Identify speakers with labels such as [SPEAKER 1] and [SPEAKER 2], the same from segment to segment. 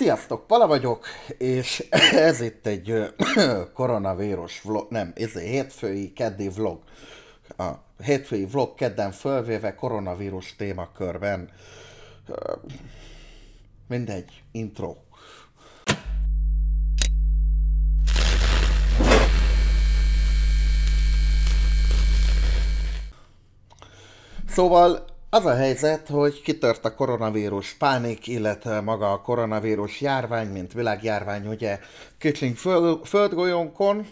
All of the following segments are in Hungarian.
[SPEAKER 1] Sziasztok, Pala vagyok, és ez itt egy koronavírus vlog, nem, ez egy hétfői, keddi vlog. A hétfői vlog kedden fölvéve koronavírus témakörben. Mindegy, intro. Szóval az a helyzet, hogy kitört a koronavírus pánik, illetve maga a koronavírus járvány, mint világjárvány, ugye kicsink föld, földgolyónkon,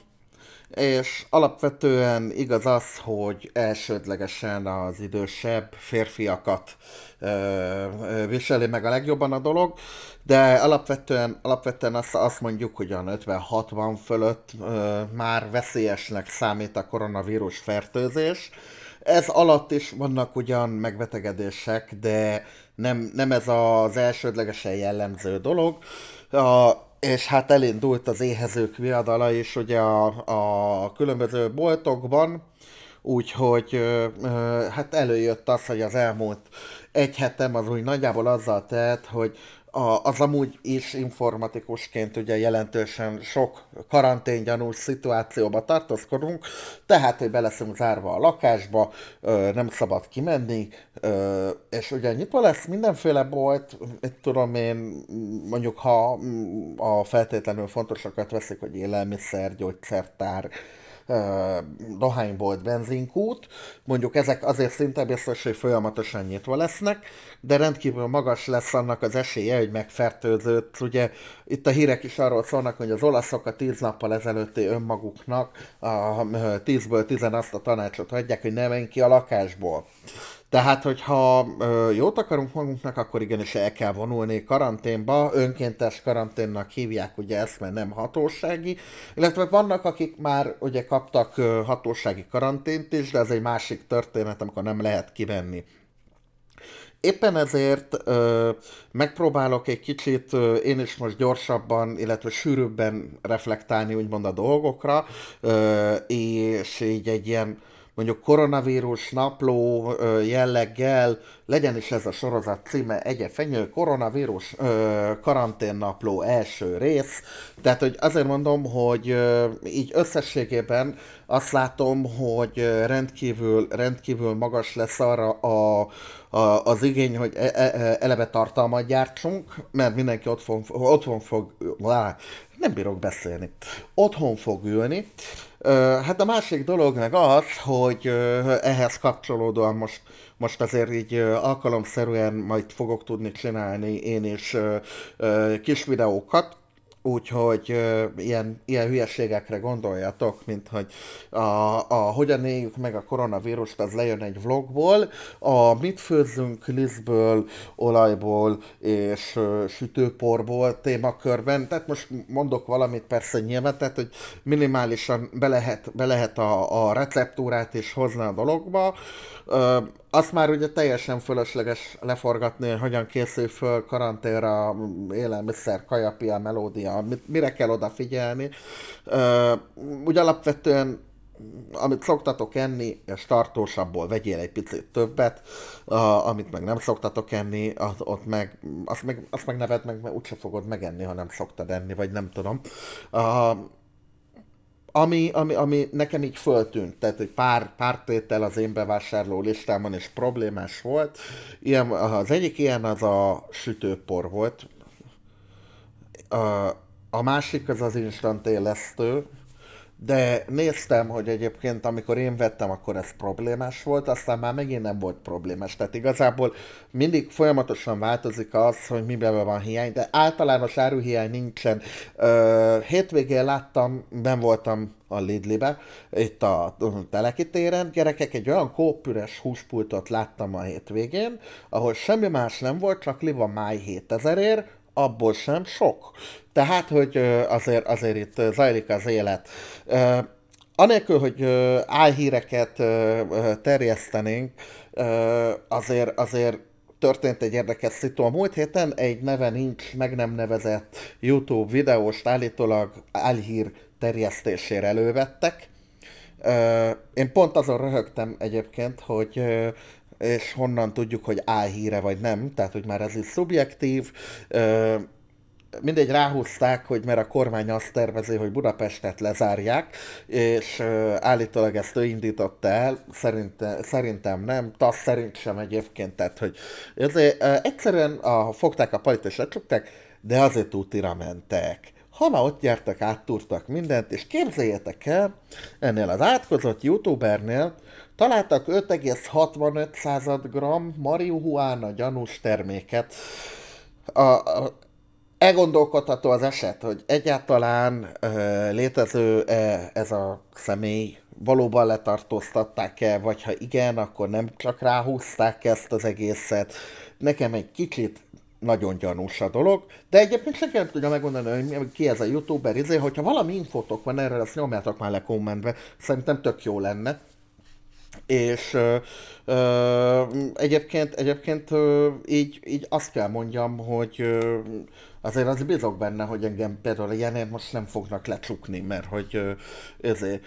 [SPEAKER 1] és alapvetően igaz az, hogy elsődlegesen az idősebb férfiakat ö, viseli meg a legjobban a dolog, de alapvetően, alapvetően azt, azt mondjuk, hogy a 50-60 fölött ö, már veszélyesnek számít a koronavírus fertőzés, ez alatt is vannak ugyan megbetegedések, de nem, nem ez az elsődlegesen jellemző dolog. A, és hát elindult az éhezők viadala is ugye a, a különböző boltokban, úgyhogy hát előjött az, hogy az elmúlt egy hetem az úgy nagyjából azzal telt, hogy a, az amúgy is informatikusként ugye jelentősen sok karanténgyanús szituációba tartozkodunk, tehát, hogy be zárva a lakásba, ö, nem szabad kimenni, ö, és ugye nyitva lesz mindenféle bolt, mit tudom én, mondjuk ha mm, a feltétlenül fontosakat veszik, hogy élelmiszer, gyógyszertár, dohánybolt, benzinkút, mondjuk ezek azért szinte biztos, hogy folyamatosan nyitva lesznek, de rendkívül magas lesz annak az esélye, hogy megfertőzött, ugye itt a hírek is arról szólnak, hogy az olaszok a tíz nappal ezelőtti önmaguknak a tízből tizen azt a tanácsot adják, hogy ne menj ki a lakásból. Tehát, hogyha ö, jót akarunk magunknak, akkor igenis el kell vonulni karanténba, önkéntes karanténnak hívják ugye ezt, mert nem hatósági, illetve vannak, akik már ugye kaptak ö, hatósági karantént is, de ez egy másik történet, amikor nem lehet kivenni. Éppen ezért ö, megpróbálok egy kicsit ö, én is most gyorsabban, illetve sűrűbben reflektálni úgymond a dolgokra, ö, és így egy ilyen mondjuk koronavírus napló jelleggel, legyen is ez a sorozat címe Egye Fenyő, koronavírus karantén napló első rész. Tehát, hogy azért mondom, hogy így összességében azt látom, hogy rendkívül, rendkívül magas lesz arra a, a, az igény, hogy e, e, e, eleve tartalmat gyártsunk, mert mindenki otthon, otthon fog, nem bírok beszélni. Otthon fog ülni. Hát a másik dolog meg az, hogy ehhez kapcsolódóan most, most azért így alkalomszerűen majd fogok tudni csinálni én is kis videókat, Úgyhogy uh, ilyen, ilyen hülyeségekre gondoljatok, mint hogy a, a hogyan éljük meg a koronavírust, az lejön egy vlogból, a mit főzzünk lisztből, olajból és uh, sütőporból témakörben. Tehát most mondok valamit persze nyilván, tehát hogy minimálisan be lehet, be lehet a, a receptúrát is hozni a dologba. Uh, azt már ugye teljesen fölösleges leforgatni, hogyan készül föl karanténra élelmiszer, kajapia, melódia, mire kell odafigyelni. Úgy alapvetően amit szoktatok enni, és tartósabból vegyél egy picit többet, amit meg nem szoktatok enni, az, ott meg, azt meg, azt meg neved meg, mert úgyse fogod megenni, ha nem szoktad enni, vagy nem tudom. ami, ami, ami nekem így föltűnt, tehát egy pár, pár tétel az én bevásárló listámon is problémás volt. Ilyen, az egyik ilyen az a sütőpor volt a másik az az instant élesztő, de néztem, hogy egyébként amikor én vettem, akkor ez problémás volt, aztán már megint nem volt problémás. Tehát igazából mindig folyamatosan változik az, hogy miben van hiány, de általános áruhiány nincsen. Hétvégén láttam, ben voltam a Lidlibe, itt a telekitéren, gyerekek, egy olyan kópüres húspultot láttam a hétvégén, ahol semmi más nem volt, csak liva máj 7000 ér, abból sem sok. Tehát, hogy azért, azért itt zajlik az élet. Anélkül, hogy álhíreket terjesztenénk, azért, azért történt egy érdekes szitu. A múlt héten egy neve nincs, meg nem nevezett YouTube videóst állítólag álhír terjesztésére elővettek. Én pont azon röhögtem egyébként, hogy és honnan tudjuk, hogy álhíre vagy nem, tehát hogy már ez is szubjektív. mindegy ráhúzták, hogy mert a kormány azt tervezi, hogy Budapestet lezárják, és állítólag ezt ő indította el, szerintem szerintem nem, TASZ szerint sem egyébként, tehát hogy ezért, egyszerűen a, fogták a palit és lecsukták, de azért útira mentek. Ha már ott jártak, áttúrtak mindent, és képzeljétek el, ennél az átkozott youtubernél találtak 5,65 gram marihuána gyanús terméket. A, a, elgondolkodható az eset, hogy egyáltalán e, létező -e ez a személy, valóban letartóztatták-e, vagy ha igen, akkor nem csak ráhúzták ezt az egészet. Nekem egy kicsit nagyon gyanús a dolog, de egyébként senki nem tudja megmondani, hogy ki ez a youtuber, izé, hogyha valami infotok van erre, azt nyomjátok már le kommentbe, szerintem tök jó lenne. És ö, ö, egyébként, egyébként ö, így, így azt kell mondjam, hogy ö, azért az bizok benne, hogy engem például ilyenért most nem fognak lecsukni, mert hogy ö, ezért,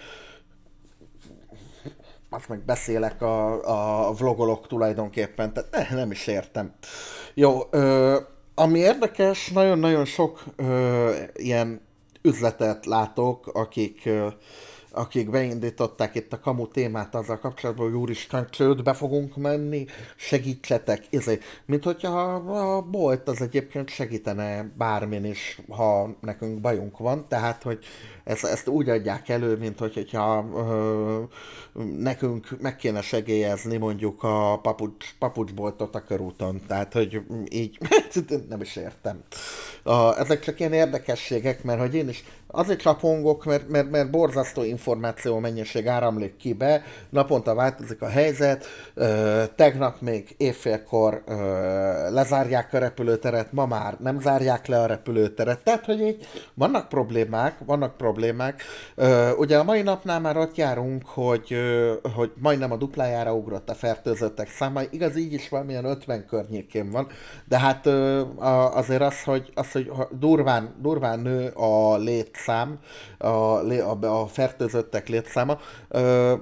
[SPEAKER 1] most meg beszélek a, a vlogolok tulajdonképpen, tehát ne, eh, nem is értem. Jó, ö, ami érdekes, nagyon-nagyon sok ö, ilyen üzletet látok, akik ö, akik beindították itt a kamu témát azzal kapcsolatban, hogy úristen, csődbe fogunk menni, segítsetek, izé. Mint hogyha a, a bolt az egyébként segítene bármin is, ha nekünk bajunk van, tehát, hogy ezt, ezt úgy adják elő, mint hogy, hogyha ö, nekünk meg kéne segélyezni mondjuk a papucs, papucsboltot a körúton, tehát, hogy így nem is értem. A, ezek csak ilyen érdekességek, mert hogy én is Azért csapongok, mert, mert, mert borzasztó információ mennyiség áramlik ki be, naponta változik a helyzet, ö, tegnap még évfélkor ö, lezárják a repülőteret, ma már nem zárják le a repülőteret, tehát hogy így vannak problémák, vannak problémák. Ö, ugye a mai napnál már ott járunk, hogy, ö, hogy majdnem a duplájára ugrott a fertőzöttek száma, igaz így is valamilyen 50 környékén van, de hát ö, azért az, hogy, az, hogy durván, durván nő a lét létszám, a, a, a fertőzöttek létszáma. Ö,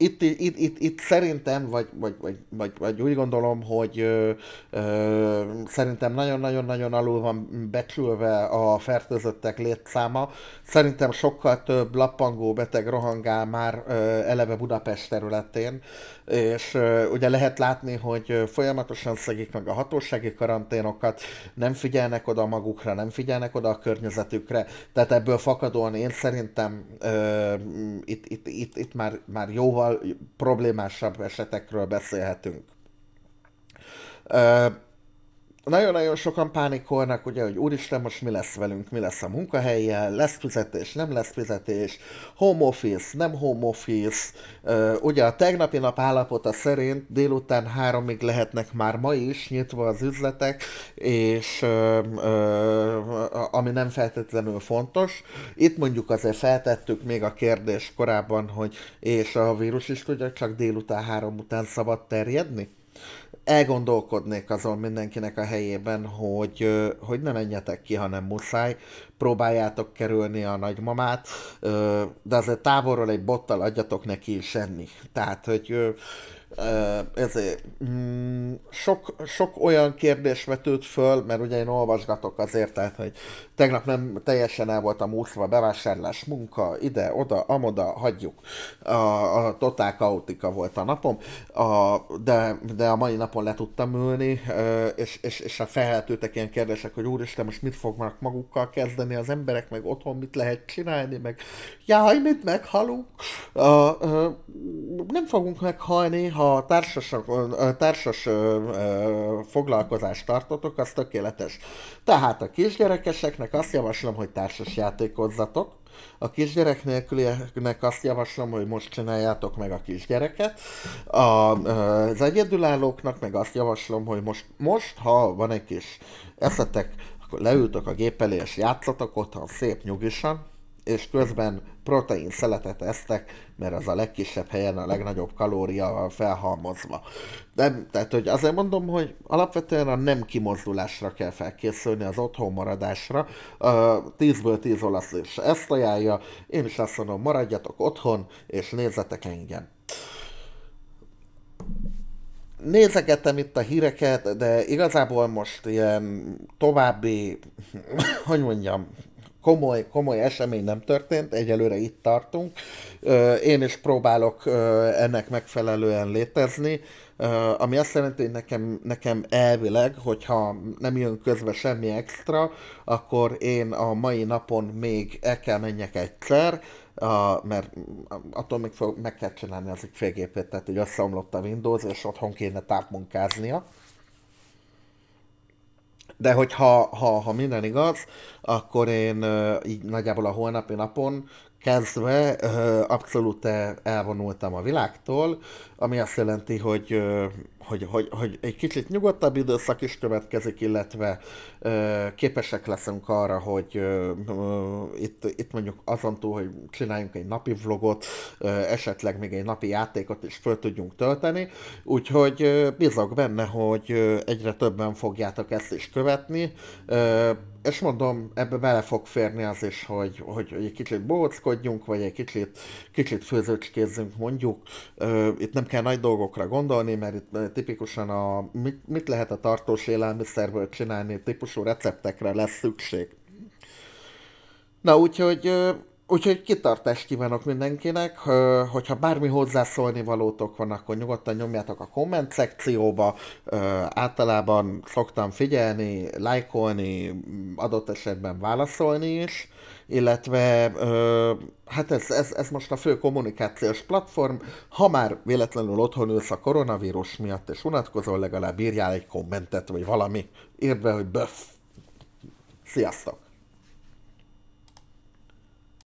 [SPEAKER 1] itt, itt, itt, itt szerintem, vagy, vagy, vagy, vagy, vagy úgy gondolom, hogy ö, ö, szerintem nagyon-nagyon-nagyon alul van becsülve a fertőzöttek létszáma. Szerintem sokkal több lappangó beteg rohangál már ö, eleve Budapest területén, és ö, ugye lehet látni, hogy folyamatosan szegik meg a hatósági karanténokat, nem figyelnek oda magukra, nem figyelnek oda a környezetükre, tehát ebből fakadóan én szerintem ö, itt, itt, itt, itt már, már jóval problémásabb esetekről beszélhetünk nagyon-nagyon sokan pánikolnak, ugye, hogy úristen, most mi lesz velünk, mi lesz a munkahelyen, lesz fizetés, nem lesz fizetés, home office, nem home office. Ugye a tegnapi nap állapota szerint délután háromig lehetnek már ma is nyitva az üzletek, és ami nem feltétlenül fontos. Itt mondjuk azért feltettük még a kérdést korábban, hogy és a vírus is tudja csak délután három után szabad terjedni? elgondolkodnék azon mindenkinek a helyében, hogy, hogy ne menjetek ki, hanem muszáj, próbáljátok kerülni a nagymamát, de azért távolról egy bottal adjatok neki is enni. Tehát, hogy ezért mm, sok, sok olyan kérdés vetült föl, mert ugye én olvasgatok azért, tehát, hogy tegnap nem teljesen el voltam úszva, bevásárlás, munka, ide, oda, amoda, hagyjuk. A, a totál kaotika volt a napom, a, de, de a mai napon alapon le tudtam ülni, és, és, és a hát felhetőtek ilyen kérdések, hogy úristen, most mit fognak magukkal kezdeni az emberek, meg otthon mit lehet csinálni, meg jaj, mit meghalunk. Nem fogunk meghalni, ha társas, társas foglalkozást tartotok, az tökéletes. Tehát a kisgyerekeseknek azt javaslom, hogy társas játékozzatok, a kisgyerek nélkülieknek azt javaslom, hogy most csináljátok meg a kisgyereket. A, az egyedülállóknak meg azt javaslom, hogy most, most ha van egy kis eszetek, akkor leültök a gép elé és játszatok otthon szép nyugisan, és közben protein szeletet esztek, mert az a legkisebb helyen a legnagyobb kalória felhalmozva. Nem, tehát, hogy azért mondom, hogy alapvetően a nem kimozdulásra kell felkészülni, az otthon maradásra. tízből tíz ből olasz is ezt ajánlja, én is azt mondom, maradjatok otthon, és nézzetek engem nézegettem itt a híreket, de igazából most ilyen további, hogy mondjam, komoly, komoly esemény nem történt, egyelőre itt tartunk. Én is próbálok ennek megfelelően létezni, ami azt jelenti, hogy nekem, nekem elvileg, hogyha nem jön közbe semmi extra, akkor én a mai napon még el kell menjek egyszer, a, mert attól még fog, meg kell csinálni az ügyfélgépét, tehát így összeomlott a Windows, és otthon kéne tápmunkáznia. De hogyha ha, ha minden igaz, akkor én így nagyjából a holnapi napon kezdve abszolút elvonultam a világtól, ami azt jelenti, hogy, hogy, hogy, hogy egy kicsit nyugodtabb időszak is következik, illetve képesek leszünk arra, hogy itt, itt mondjuk azon túl, hogy csináljunk egy napi vlogot, esetleg még egy napi játékot is föl tudjunk tölteni, úgyhogy bízok benne, hogy egyre többen fogjátok ezt is követni és mondom, ebbe bele fog férni az is, hogy, hogy egy kicsit bóckodjunk, vagy egy kicsit, kicsit főzőcskézzünk mondjuk. Itt nem kell nagy dolgokra gondolni, mert itt tipikusan a mit, mit lehet a tartós élelmiszerből csinálni típusú receptekre lesz szükség. Na úgyhogy Úgyhogy kitartást kívánok mindenkinek, hogyha bármi hozzászólni valótok van, akkor nyugodtan nyomjátok a komment szekcióba, általában szoktam figyelni, lájkolni, adott esetben válaszolni is, illetve hát ez, ez, ez most a fő kommunikációs platform, ha már véletlenül otthon ülsz a koronavírus miatt és unatkozol, legalább írjál egy kommentet, vagy valami, írd be, hogy böff. Sziasztok!